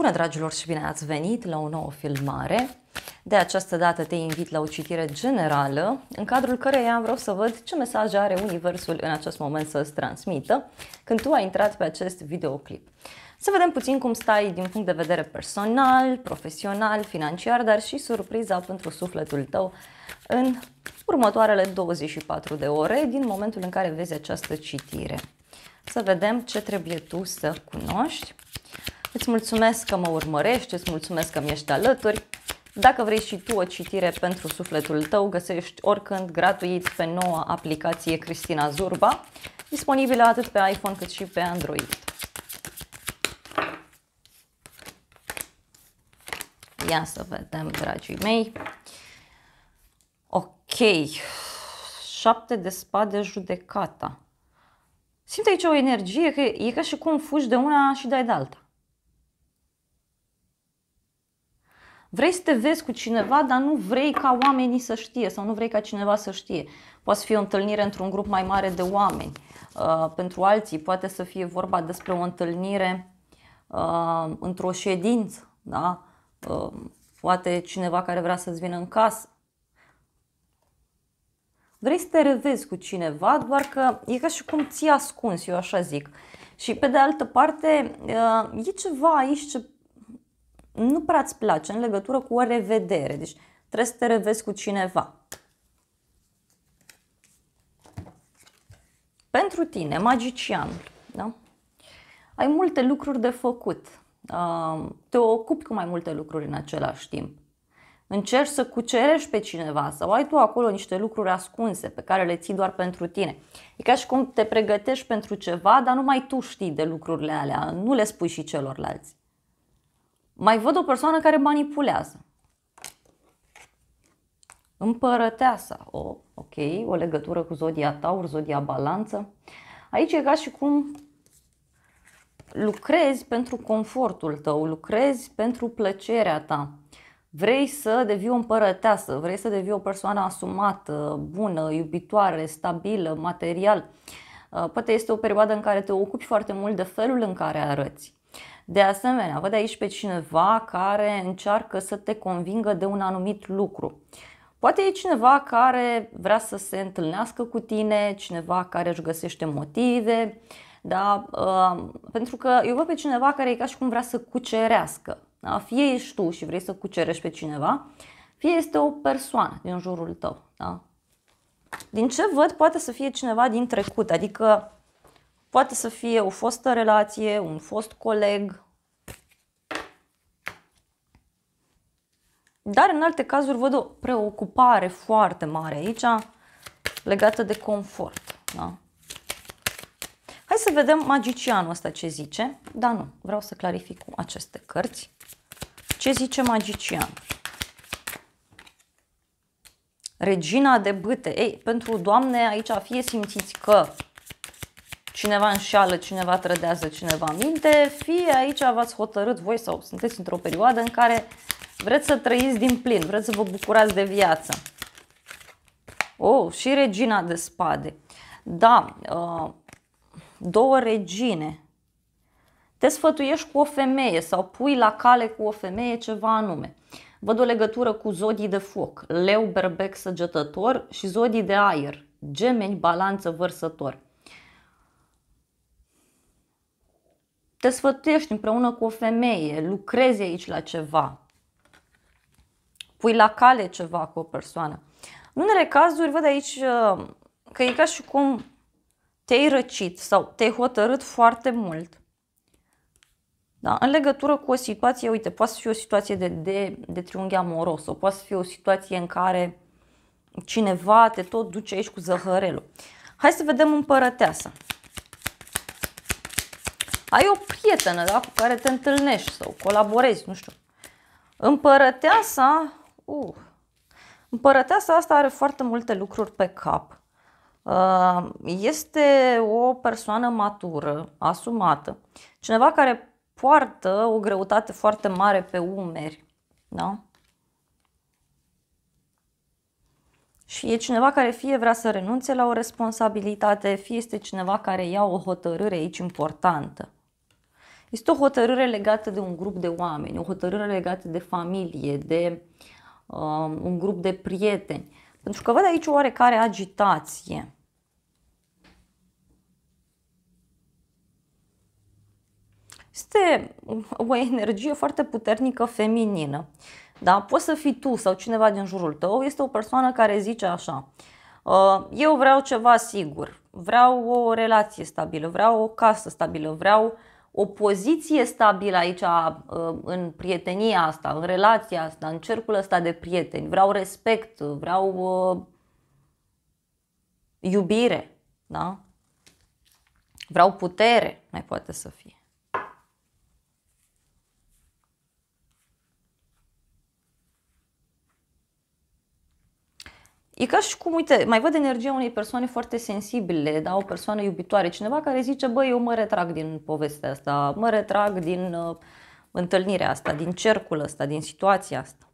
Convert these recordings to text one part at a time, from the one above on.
Bună dragilor și bine ați venit la o nouă filmare. De această dată te invit la o citire generală, în cadrul căreia vreau să văd ce mesaje are Universul în acest moment să-ți transmită când tu ai intrat pe acest videoclip. Să vedem puțin cum stai din punct de vedere personal, profesional, financiar, dar și surpriza pentru sufletul tău în următoarele 24 de ore din momentul în care vezi această citire. Să vedem ce trebuie tu să cunoști Îți mulțumesc că mă urmărești, îți mulțumesc că mi ești alături. Dacă vrei și tu o citire pentru sufletul tău, găsești oricând gratuit pe noua aplicație Cristina Zurba, disponibilă atât pe iPhone cât și pe Android. Ia să vedem, dragii mei. Ok. șapte de spade judecata. Simt aici o energie că e ca și cum fugi de una și dai de alta. Vrei să te vezi cu cineva, dar nu vrei ca oamenii să știe sau nu vrei ca cineva să știe. Poate să fie o întâlnire într-un grup mai mare de oameni. Uh, pentru alții poate să fie vorba despre o întâlnire uh, într-o ședință. Da? Uh, poate cineva care vrea să-ți vină în casă. Vrei să te revezi cu cineva, doar că e ca și cum ți-i ascuns, eu așa zic. Și pe de altă parte, e ceva aici ce nu prea îți place în legătură cu o revedere. Deci trebuie să te revezi cu cineva. Pentru tine, magician. da? ai multe lucruri de făcut. Te ocupi cu mai multe lucruri în același timp. Încerci să cucerești pe cineva sau ai tu acolo niște lucruri ascunse pe care le ții doar pentru tine. E ca și cum te pregătești pentru ceva, dar numai tu știi de lucrurile alea, nu le spui și celorlalți. Mai văd o persoană care manipulează. Împărăteasa, o, ok, o legătură cu zodia taur, zodia balanță. Aici e ca și cum lucrezi pentru confortul tău, lucrezi pentru plăcerea ta. Vrei să devii o împărăteasă, vrei să devii o persoană asumată, bună, iubitoare, stabilă, material. Poate este o perioadă în care te ocupi foarte mult de felul în care arăți. De asemenea, văd aici pe cineva care încearcă să te convingă de un anumit lucru. Poate e cineva care vrea să se întâlnească cu tine, cineva care își găsește motive, da? Ă, pentru că eu văd pe cineva care e ca și cum vrea să cucerească. Da? Fie ești tu și vrei să cucerești pe cineva, fie este o persoană din jurul tău. Da? Din ce văd, poate să fie cineva din trecut, adică Poate să fie o fostă relație, un fost coleg, dar în alte cazuri văd o preocupare foarte mare aici legată de confort. Da? Hai să vedem magicianul ăsta ce zice, Da, nu, vreau să clarific cu aceste cărți. Ce zice magician? Regina de bâte. Ei, pentru doamne aici fie simțiți că cineva înșală, cineva trădează, cineva minte, fie aici v-ați hotărât voi sau sunteți într-o perioadă în care vreți să trăiți din plin, vreți să vă bucurați de viață. Oh, și regina de spade. Da, uh, două regine. Te sfătuiești cu o femeie sau pui la cale cu o femeie ceva anume. Văd o legătură cu zodii de foc, leu, berbec, săgetător și zodii de aer, gemeni, balanță, vărsător. te sfătuiești împreună cu o femeie, lucrezi aici la ceva, pui la cale ceva cu o persoană. În unele cazuri văd aici uh, că e ca și cum te-ai răcit sau te-ai hotărât foarte mult da? în legătură cu o situație, uite, poate să fie o situație de, de, de triunghi amoros sau poate să fie o situație în care cineva te tot duce aici cu zăhărelul. Hai să vedem împărăteasa ai o prietenă da, cu care te întâlnești sau colaborezi, nu știu. Împărăteasa, uh, împărăteasa asta are foarte multe lucruri pe cap. Uh, este o persoană matură, asumată, cineva care poartă o greutate foarte mare pe umeri. Da? Și e cineva care fie vrea să renunțe la o responsabilitate, fie este cineva care ia o hotărâre aici importantă. Este o hotărâre legată de un grup de oameni, o hotărâre legată de familie, de um, un grup de prieteni. Pentru că văd aici o oarecare agitație. Este o energie foarte puternică feminină. Da? Poți să fii tu sau cineva din jurul tău, este o persoană care zice așa, uh, eu vreau ceva sigur, vreau o relație stabilă, vreau o casă stabilă, vreau o poziție stabilă aici uh, în prietenia asta, în relația asta, în cercul ăsta de prieteni. Vreau respect, vreau uh, iubire, da? Vreau putere, mai poate să fie. E ca și cum, uite, mai văd energia unei persoane foarte sensibile, da, o persoană iubitoare, cineva care zice, băi, eu mă retrag din povestea asta, mă retrag din uh, întâlnirea asta, din cercul ăsta, din situația asta.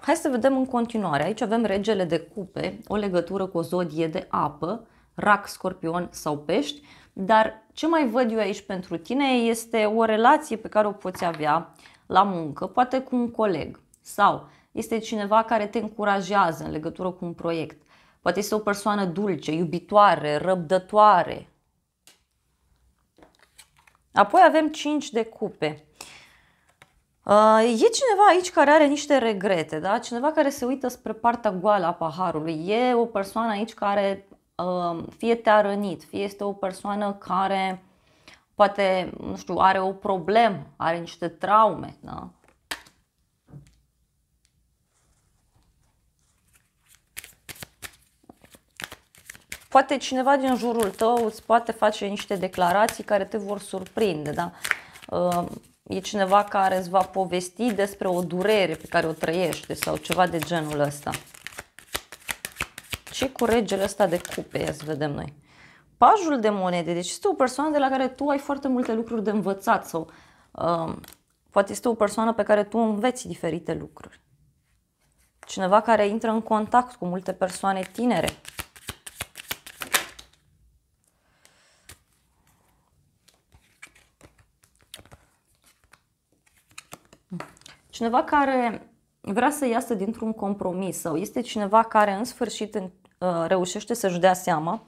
Hai să vedem în continuare. Aici avem regele de cupe, o legătură cu o zodie de apă, rac, scorpion sau pești, dar ce mai văd eu aici pentru tine este o relație pe care o poți avea la muncă, poate cu un coleg sau este cineva care te încurajează în legătură cu un proiect. Poate este o persoană dulce, iubitoare, răbdătoare. Apoi avem 5 de cupe. Uh, e cineva aici care are niște regrete, da? cineva care se uită spre partea goală a paharului. E o persoană aici care uh, fie te-a rănit, fie este o persoană care poate, nu știu, are o problemă, are niște traume. Da? Poate cineva din jurul tău îți poate face niște declarații care te vor surprinde, da? Ă, e cineva care îți va povesti despre o durere pe care o trăiește sau ceva de genul ăsta. Ce cu regele ăsta de cupe, ia să vedem noi. Pajul de monede, deci este o persoană de la care tu ai foarte multe lucruri de învățat sau um, poate este o persoană pe care tu înveți diferite lucruri. Cineva care intră în contact cu multe persoane tinere, cineva care vrea să iasă dintr-un compromis sau este cineva care în sfârșit uh, reușește să-și dea seama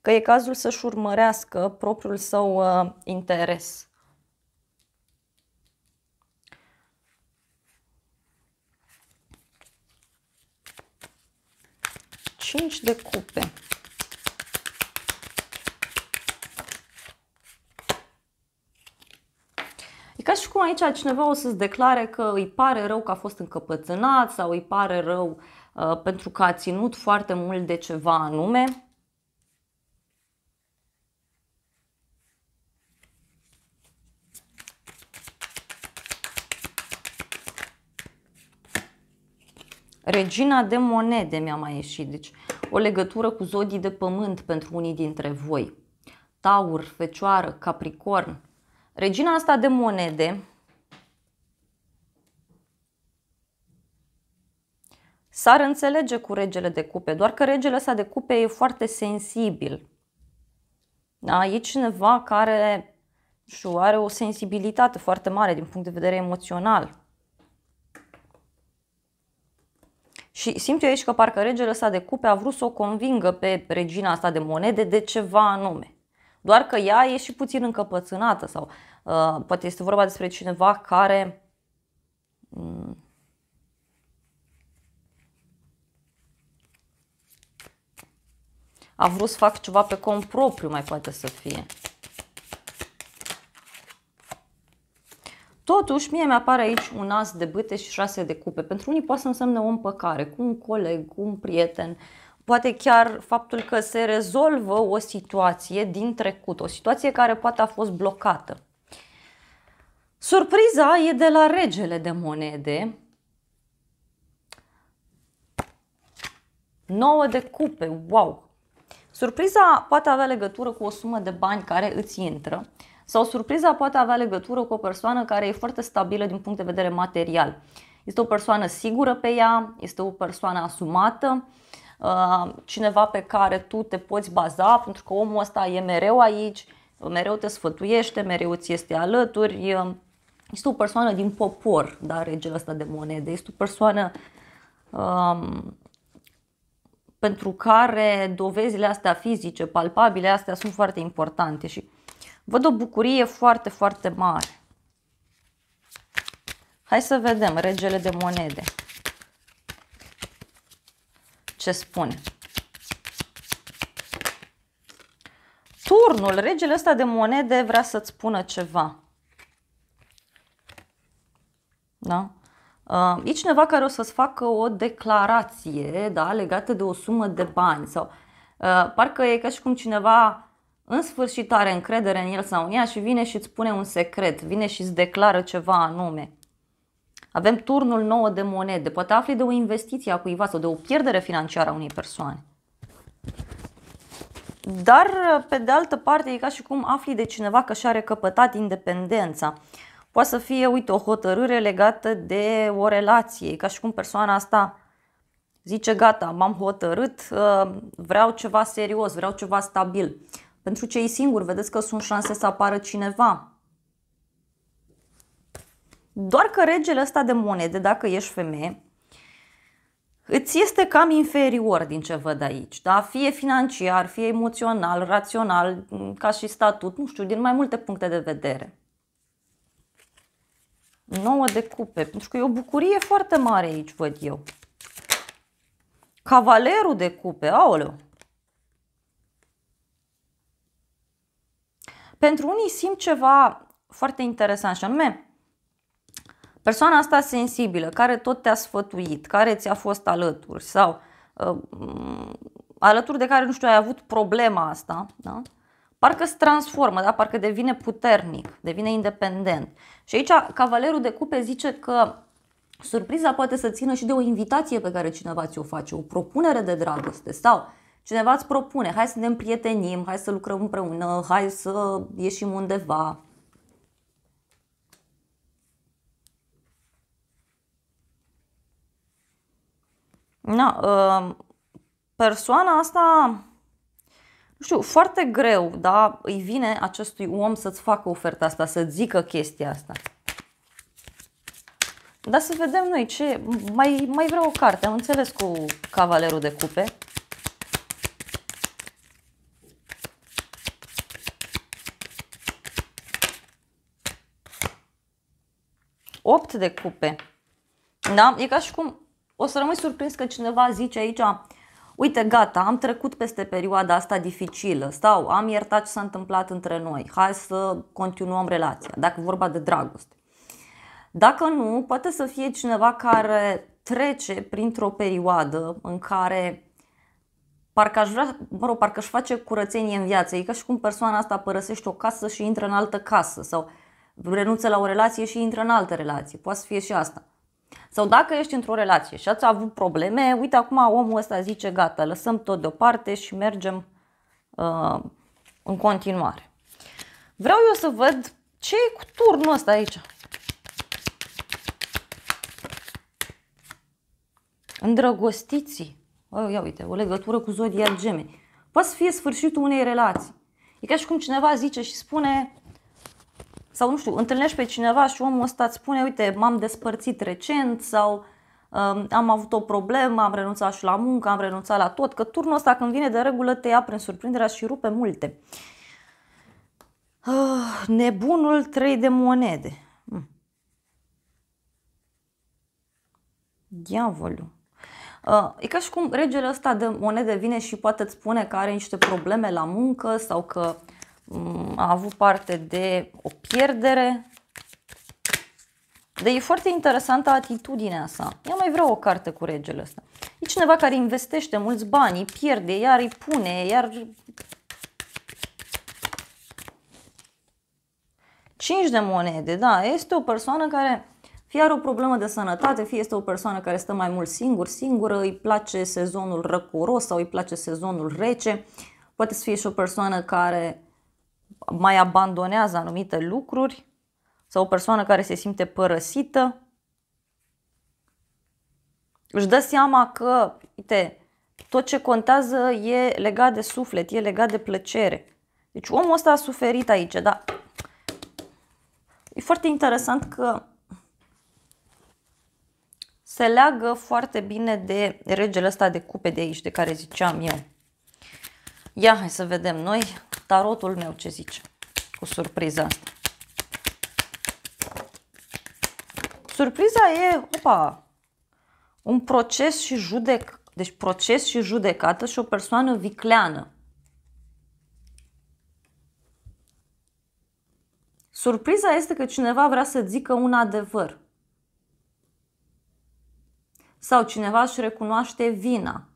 că e cazul să-și urmărească propriul său uh, interes. Cinci de cupe. Ca și cum aici cineva o să-ți declare că îi pare rău că a fost încăpățânat sau îi pare rău uh, pentru că a ținut foarte mult de ceva anume. Regina de monede mi-a mai ieșit, deci o legătură cu zodii de pământ pentru unii dintre voi. Taur, fecioară, capricorn, Regina asta de monede s-ar înțelege cu regele de cupe, doar că regele ăsta de cupe e foarte sensibil. Da? E cineva care și are o sensibilitate foarte mare din punct de vedere emoțional. Și simt eu aici că parcă regele ăsta de cupe a vrut să o convingă pe regina asta de monede de ceva anume. Doar că ea e și puțin încăpățânată sau Uh, poate este vorba despre cineva care mm, a vrut să fac ceva pe cont propriu, mai poate să fie. Totuși, mie mi-apare aici un as de bâte și șase de cupe. Pentru unii poate să însemne o împăcare cu un coleg, cu un prieten, poate chiar faptul că se rezolvă o situație din trecut, o situație care poate a fost blocată. Surpriza e de la regele de monede. 9 de cupe, wow! Surpriza poate avea legătură cu o sumă de bani care îți intră sau surpriza poate avea legătură cu o persoană care e foarte stabilă din punct de vedere material. Este o persoană sigură pe ea, este o persoană asumată, uh, cineva pe care tu te poți baza pentru că omul ăsta e mereu aici, mereu te sfătuiește, mereu ți este alături, uh, este o persoană din popor, da, regele ăsta de monede, este o persoană um, pentru care dovezile astea fizice, palpabile, astea sunt foarte importante și văd o bucurie foarte, foarte mare. Hai să vedem regele de monede. Ce spune? Turnul, regele ăsta de monede vrea să-ți spună ceva. Da? Uh, e cineva care o să-ți facă o declarație da, legată de o sumă de bani sau uh, parcă e ca și cum cineva în sfârșit are încredere în el sau în ea și vine și îți spune un secret, vine și îți declară ceva anume. Avem turnul nou de monede, poate afli de o investiție a cuiva sau de o pierdere financiară a unei persoane. Dar, pe de altă parte, e ca și cum afli de cineva că și-a recăpătat independența. Poate să fie, uite, o hotărâre legată de o relație, ca și cum persoana asta zice, gata, m-am hotărât, ă, vreau ceva serios, vreau ceva stabil. Pentru cei singuri, vedeți că sunt șanse să apară cineva. Doar că regele ăsta de monede, dacă ești femeie, îți este cam inferior din ce văd aici, da? fie financiar, fie emoțional, rațional, ca și statut, nu știu, din mai multe puncte de vedere. 9 de cupe. Pentru că e o bucurie foarte mare aici, văd eu. Cavalerul de cupe, aoleu. Pentru unii simt ceva foarte interesant și anume persoana asta sensibilă care tot te-a sfătuit, care ți-a fost alături sau uh, alături de care, nu știu, ai avut problema asta, da? parcă se transformă, da? parcă devine puternic, devine independent. Și aici cavalerul de cupe zice că surpriza poate să țină și de o invitație pe care cineva ți-o face, o propunere de dragoste sau cineva îți propune, hai să ne împrietenim, hai să lucrăm împreună, hai să ieșim undeva. Na, ă, persoana asta nu știu, foarte greu, da, îi vine acestui om să-ți facă oferta asta, să zică chestia asta. Dar să vedem noi ce... Mai, mai vreau o carte, am înțeles cu Cavalerul de Cupe. Opt de cupe. Da? E ca și cum o să rămâi surprins că cineva zice aici uite, gata, am trecut peste perioada asta dificilă sau am iertat ce s-a întâmplat între noi, hai să continuăm relația, dacă vorba de dragoste. Dacă nu, poate să fie cineva care trece printr-o perioadă în care parcă aș vrea, mă rog, parcă își face curățenie în viață. E ca și cum persoana asta părăsește o casă și intră în altă casă sau renunță la o relație și intră în altă relație. Poate să fie și asta. Sau dacă ești într-o relație și ați avut probleme, uite acum omul ăsta zice gata, lăsăm tot deoparte și mergem uh, în continuare. Vreau eu să văd ce e cu turnul ăsta aici. Îndrăgostiții. Oh, ia uite, o legătură cu zodia gemeni. Poate să fie sfârșitul unei relații. E ca și cum cineva zice și spune, sau nu știu, întâlnești pe cineva și omul ăsta îți spune, uite, m-am despărțit recent sau um, am avut o problemă, am renunțat și la muncă, am renunțat la tot, că turnul ăsta când vine de regulă te ia prin surprinderea și rupe multe. Uh, nebunul trei de monede. Hmm. Diavolul. Uh, e ca și cum regele ăsta de monede vine și poate îți spune că are niște probleme la muncă sau că uh, Mm, a avut parte de o pierdere. dar e foarte interesantă atitudinea sa. Ia mai vreau o carte cu regele ăsta. E cineva care investește mulți bani, pierde, iar îi pune, iar... 5 de monede, da, este o persoană care fie are o problemă de sănătate, fie este o persoană care stă mai mult singur, singură, îi place sezonul răcoros sau îi place sezonul rece. Poate să fie și o persoană care mai abandonează anumite lucruri sau o persoană care se simte părăsită își dă seama că, uite, tot ce contează e legat de suflet, e legat de plăcere. Deci omul ăsta a suferit aici, dar e foarte interesant că se leagă foarte bine de regele ăsta de cupe de aici, de care ziceam eu. Ia, hai să vedem noi tarotul meu ce zice cu surpriza asta. Surpriza e, opa, un proces și judec, deci proces și judecată și o persoană vicleană. Surpriza este că cineva vrea să zică un adevăr. Sau cineva își recunoaște vina.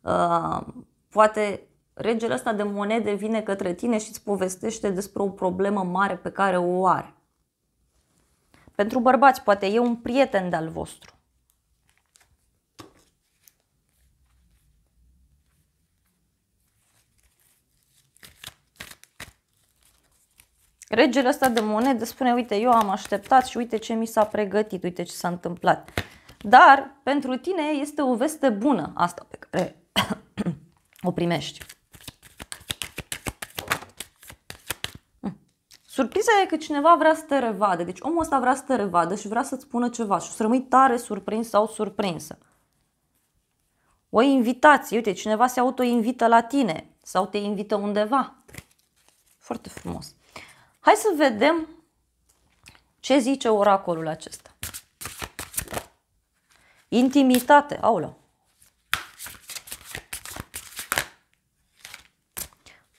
Uh, poate regele ăsta de monede vine către tine și îți povestește despre o problemă mare pe care o are. Pentru bărbați, poate e un prieten de-al vostru. Regele ăsta de monede spune, uite, eu am așteptat și uite ce mi s-a pregătit, uite ce s-a întâmplat. Dar pentru tine este o veste bună asta pe care o primești. Surpriza e că cineva vrea să te revadă, deci omul ăsta vrea să te revadă și vrea să-ți spună ceva și o să rămâi tare surprins sau surprinsă. O invitație, uite, cineva se autoinvită la tine sau te invită undeva. Foarte frumos. Hai să vedem ce zice oracolul acesta. Intimitate, aula.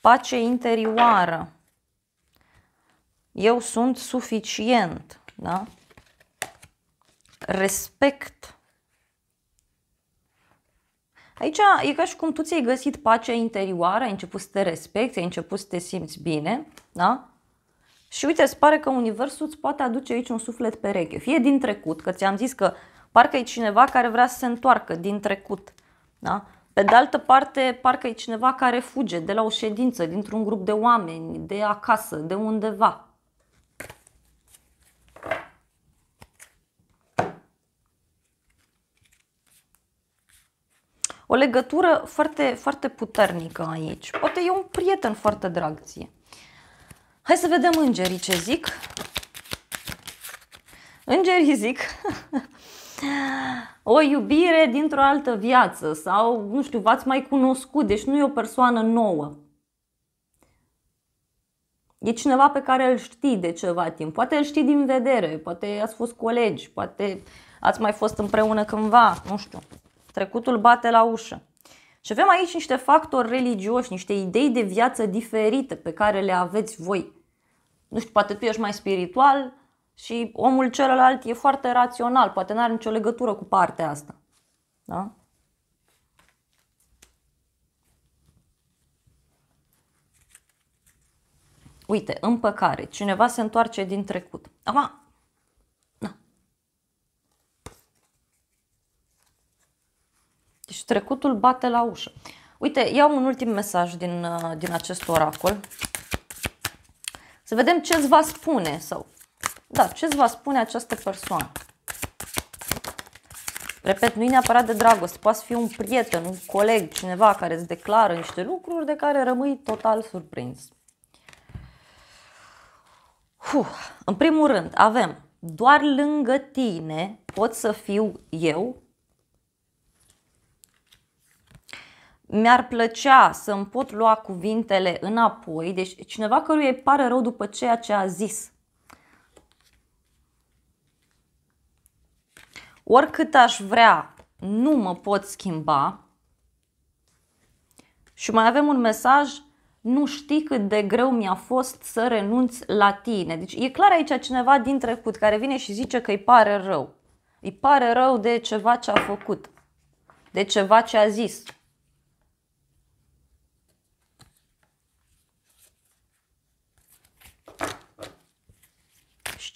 Pace interioară. Eu sunt suficient, da? Respect. Aici e ca și cum tu ți-ai găsit pacea interioară, ai început să te respecti, ai început să te simți bine, da? Și uite, îți pare că Universul îți poate aduce aici un suflet pereche. Fie din trecut, că ți-am zis că parcă e cineva care vrea să se întoarcă din trecut. Da? Pe de altă parte, parcă e cineva care fuge de la o ședință, dintr-un grup de oameni, de acasă, de undeva. o legătură foarte, foarte puternică aici. Poate e un prieten foarte drag ție. Hai să vedem îngerii ce zic. Îngerii zic o iubire dintr-o altă viață sau, nu știu, v-ați mai cunoscut, deci nu e o persoană nouă. E cineva pe care îl știi de ceva timp, poate îl știi din vedere, poate ați fost colegi, poate ați mai fost împreună cândva, nu știu. Trecutul bate la ușă. Și avem aici niște factori religioși, niște idei de viață diferite pe care le aveți voi. Nu știu, poate tu ești mai spiritual și omul celălalt e foarte rațional, poate nu are nicio legătură cu partea asta. Da? Uite, împăcare. Cineva se întoarce din trecut. Acum, trecutul bate la ușă. Uite, iau un ultim mesaj din, uh, din acest oracol. Să vedem ce îți va spune sau, da, ce îți va spune această persoană. Repet, nu e neapărat de dragoste, poate fi un prieten, un coleg, cineva care îți declară niște lucruri de care rămâi total surprins. Uf, În primul rând, avem doar lângă tine pot să fiu eu mi-ar plăcea să îmi pot lua cuvintele înapoi, deci cineva căruia îi pare rău după ceea ce a zis. Oricât aș vrea, nu mă pot schimba. Și mai avem un mesaj, nu știi cât de greu mi-a fost să renunț la tine. Deci e clar aici cineva din trecut care vine și zice că îi pare rău. Îi pare rău de ceva ce a făcut, de ceva ce a zis,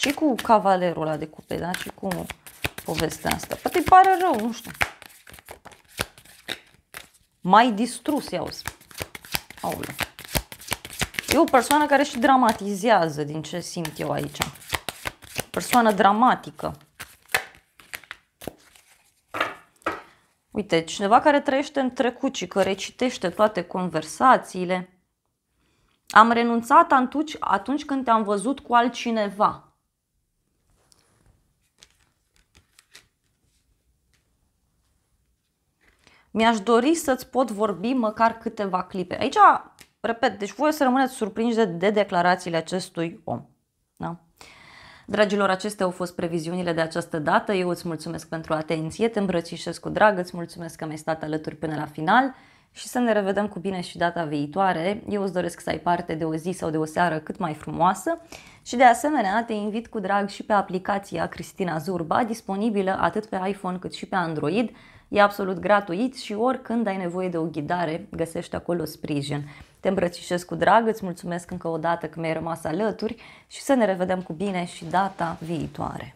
ce cu cavalerul ăla de cupe, da? ce cu povestea asta? Poate îi pare rău, nu știu. Mai distrus, iau. Aule. E o persoană care și dramatizează din ce simt eu aici. Persoană dramatică. Uite, cineva care trăiește în trecut și că recitește toate conversațiile. Am renunțat atunci, atunci când te-am văzut cu altcineva. Mi-aș dori să-ți pot vorbi măcar câteva clipe. Aici, repet, deci voi să rămâneți surprinși de, de declarațiile acestui om. Da? Dragilor, acestea au fost previziunile de această dată. Eu îți mulțumesc pentru atenție, te îmbrățișez cu drag, îți mulțumesc că mi-ai stat alături până la final și să ne revedem cu bine și data viitoare. Eu îți doresc să ai parte de o zi sau de o seară cât mai frumoasă și de asemenea te invit cu drag și pe aplicația Cristina Zurba, disponibilă atât pe iPhone cât și pe Android, e absolut gratuit și oricând ai nevoie de o ghidare, găsești acolo sprijin. Te îmbrățișez cu drag, îți mulțumesc încă o dată că mi-ai rămas alături și să ne revedem cu bine și data viitoare.